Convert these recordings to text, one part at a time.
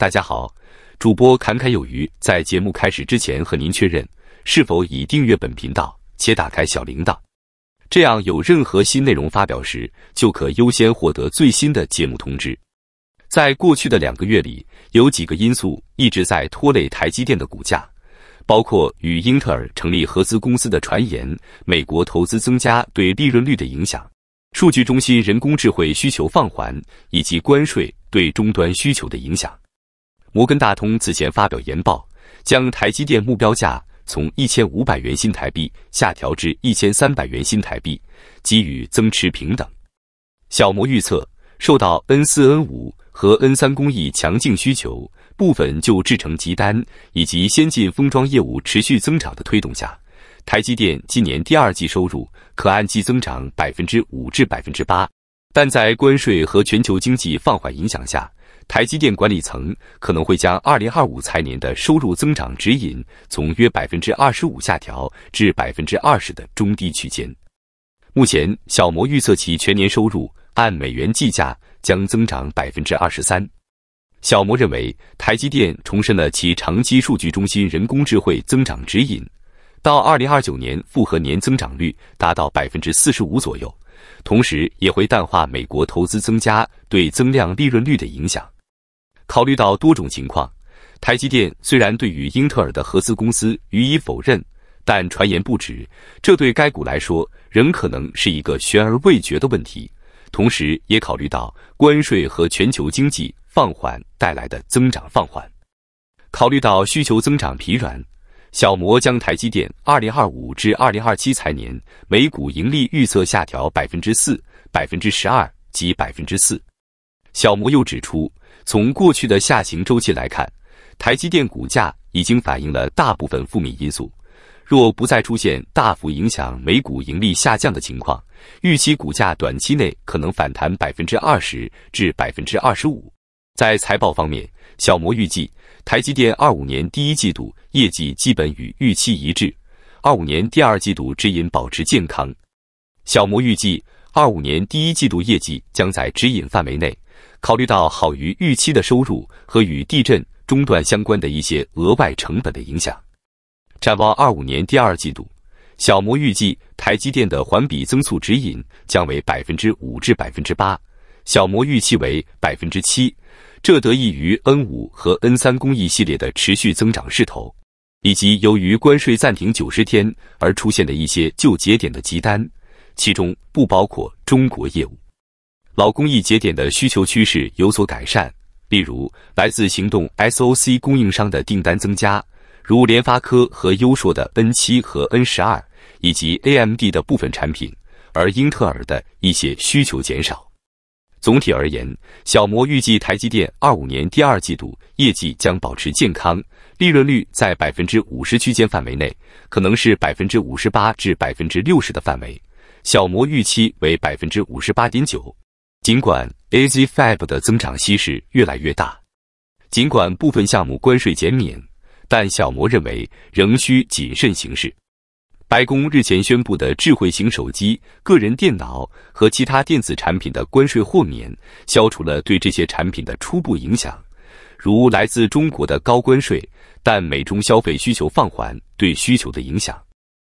大家好，主播侃侃有余。在节目开始之前，和您确认是否已订阅本频道且打开小铃铛，这样有任何新内容发表时，就可优先获得最新的节目通知。在过去的两个月里，有几个因素一直在拖累台积电的股价，包括与英特尔成立合资公司的传言、美国投资增加对利润率的影响、数据中心人工智慧需求放缓，以及关税对终端需求的影响。摩根大通此前发表研报，将台积电目标价从一千五百元新台币下调至一千三百元新台币，给予增持平等小摩预测，受到 N 四、N 五和 N 三工艺强劲需求、部分旧制程集单以及先进封装业务持续增长的推动下，台积电今年第二季收入可按季增长百分之五至百分之八。但在关税和全球经济放缓影响下。台积电管理层可能会将二零二五财年的收入增长指引从约百分之二十五下调至百分之二十的中低区间。目前，小摩预测其全年收入按美元计价将增长百分之二十三。小摩认为，台积电重申了其长期数据中心人工智慧增长指引，到二零二九年复合年增长率达到百分之四十五左右，同时也会淡化美国投资增加对增量利润率的影响。考虑到多种情况，台积电虽然对于英特尔的合资公司予以否认，但传言不止，这对该股来说仍可能是一个悬而未决的问题。同时，也考虑到关税和全球经济放缓带来的增长放缓，考虑到需求增长疲软，小摩将台积电二零二五至二零二七财年每股盈利预测下调百分之四、百分之十二及百分之四。小摩又指出。从过去的下行周期来看，台积电股价已经反映了大部分负面因素。若不再出现大幅影响每股盈利下降的情况，预期股价短期内可能反弹百分之二十至百分之二十五。在财报方面，小摩预计台积电二五年第一季度业绩基本与预期一致，二五年第二季度指引保持健康。小摩预计二五年第一季度业绩将在指引范围内。考虑到好于预期的收入和与地震中断相关的一些额外成本的影响，展望二五年第二季度，小摩预计台积电的环比增速指引将为百分之五至百分之八，小摩预期为百分之七。这得益于 N 五和 N 三工艺系列的持续增长势头，以及由于关税暂停九十天而出现的一些旧节点的急单，其中不包括中国业务。老工艺节点的需求趋势有所改善，例如来自行动 S O C 供应商的订单增加，如联发科和优硕的 N 七和 N 十二，以及 A M D 的部分产品，而英特尔的一些需求减少。总体而言，小摩预计台积电二五年第二季度业绩将保持健康，利润率在百分之五十区间范围内，可能是百分之五十八至百分之六十的范围，小摩预期为百分之五十八点九。尽管 AZFAB 的增长稀势越来越大，尽管部分项目关税减免，但小摩认为仍需谨慎行事。白宫日前宣布的智慧型手机、个人电脑和其他电子产品的关税豁免，消除了对这些产品的初步影响，如来自中国的高关税。但美中消费需求放缓对需求的影响，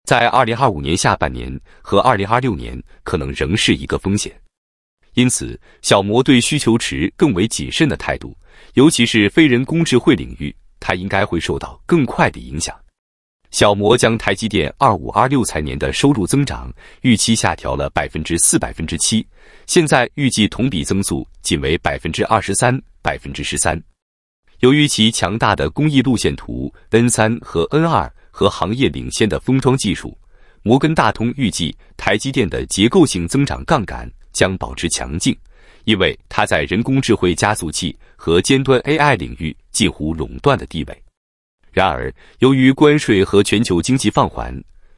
在2025年下半年和2026年可能仍是一个风险。因此，小摩对需求池更为谨慎的态度，尤其是非人工智慧领域，它应该会受到更快的影响。小摩将台积电二五二六财年的收入增长预期下调了百分之四百分之七，现在预计同比增速仅为百分之二十三百分之十三。由于其强大的工艺路线图 N 三和 N 二和行业领先的封装技术，摩根大通预计台积电的结构性增长杠杆。将保持强劲，因为它在人工智慧加速器和尖端 AI 领域近乎垄断的地位。然而，由于关税和全球经济放缓，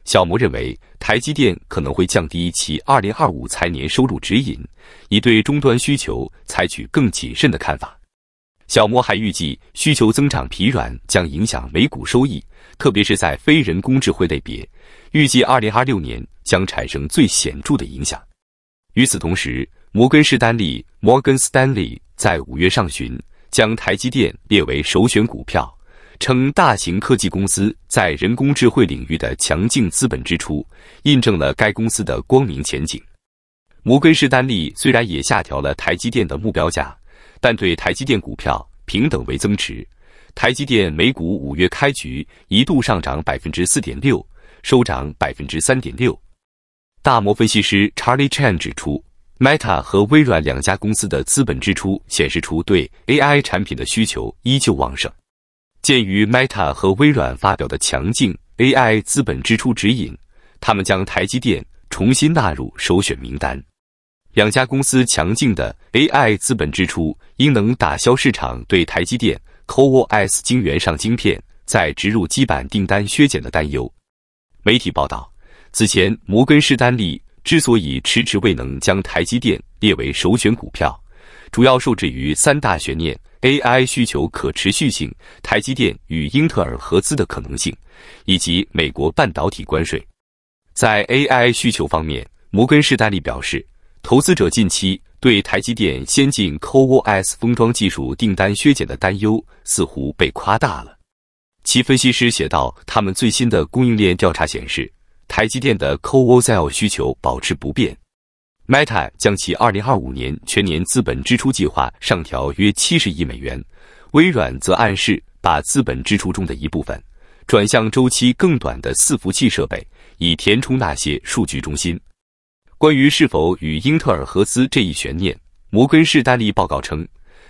小摩认为台积电可能会降低其2025财年收入指引，以对终端需求采取更谨慎的看法。小摩还预计，需求增长疲软将影响每股收益，特别是在非人工智慧类别，预计2026年将产生最显著的影响。与此同时，摩根士丹利 （Morgan Stanley） 在五月上旬将台积电列为首选股票，称大型科技公司在人工智慧领域的强劲资本支出，印证了该公司的光明前景。摩根士丹利虽然也下调了台积电的目标价，但对台积电股票平等为增持。台积电每股五月开局一度上涨百分之四点六，收涨百分之三点六。大摩分析师 Charlie Chan 指出，Meta 和微软两家公司的资本支出显示出对 AI 产品的需求依旧旺盛。鉴于 Meta 和微软发表的强劲 AI 资本支出指引，他们将台积电重新纳入首选名单。两家公司强劲的 AI 资本支出应能打消市场对台积电 CoWoS 晶圆上晶片在植入基板订单削减的担忧。媒体报道。此前，摩根士丹利之所以迟迟未能将台积电列为首选股票，主要受制于三大悬念：AI 需求可持续性、台积电与英特尔合资的可能性，以及美国半导体关税。在 AI 需求方面，摩根士丹利表示，投资者近期对台积电先进 CoWoS 封装技术订单削减的担忧似乎被夸大了。其分析师写道：“他们最新的供应链调查显示。”台积电的 Coozel 需求保持不变。Meta 将其2025年全年资本支出计划上调约70亿美元。微软则暗示把资本支出中的一部分转向周期更短的伺服器设备，以填充那些数据中心。关于是否与英特尔合资这一悬念，摩根士丹利报告称，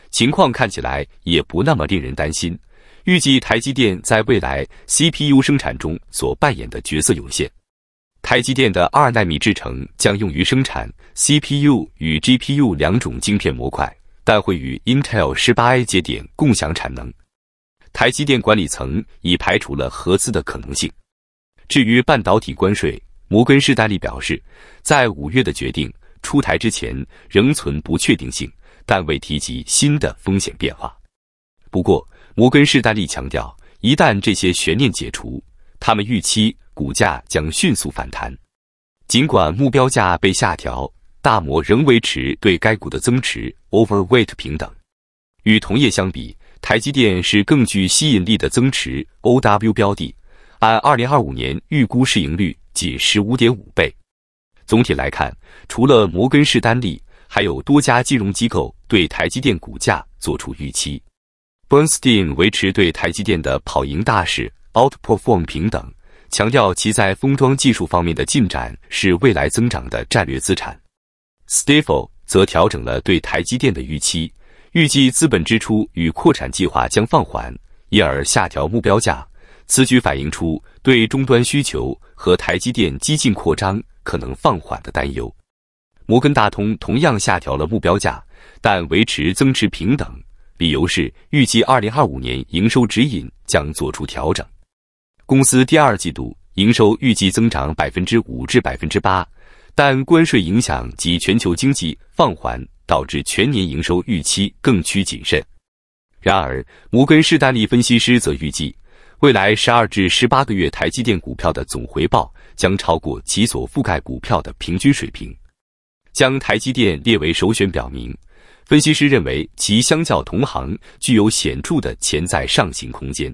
情况看起来也不那么令人担心。预计台积电在未来 CPU 生产中所扮演的角色有限。台积电的二纳米制程将用于生产 CPU 与 GPU 两种晶片模块，但会与 Intel 十八 A 节点共享产能。台积电管理层已排除了合资的可能性。至于半导体关税，摩根士丹利表示，在五月的决定出台之前仍存不确定性，但未提及新的风险变化。不过，摩根士丹利强调，一旦这些悬念解除，他们预期。股价将迅速反弹，尽管目标价被下调，大摩仍维持对该股的增持 overweight 平等。与同业相比，台积电是更具吸引力的增持 OW 标的，按2025年预估市盈率仅15.5倍。总体来看，除了摩根士丹利，还有多家金融机构对台积电股价做出预期。Bernstein 维持对台积电的跑赢大市 outperform 平等。强调其在封装技术方面的进展是未来增长的战略资产。Stifel 则调整了对台积电的预期，预计资本支出与扩产计划将放缓，因而下调目标价。此举反映出对终端需求和台积电激进扩张可能放缓的担忧。摩根大通同样下调了目标价，但维持增持平等，理由是预计2025年营收指引将做出调整。公司第二季度营收预计增长百分之五至百分之八，但关税影响及全球经济放缓导致全年营收预期更趋谨慎。然而，摩根士丹利分析师则预计，未来十二至十八个月，台积电股票的总回报将超过其所覆盖股票的平均水平。将台积电列为首选，表明分析师认为其相较同行具有显著的潜在上行空间。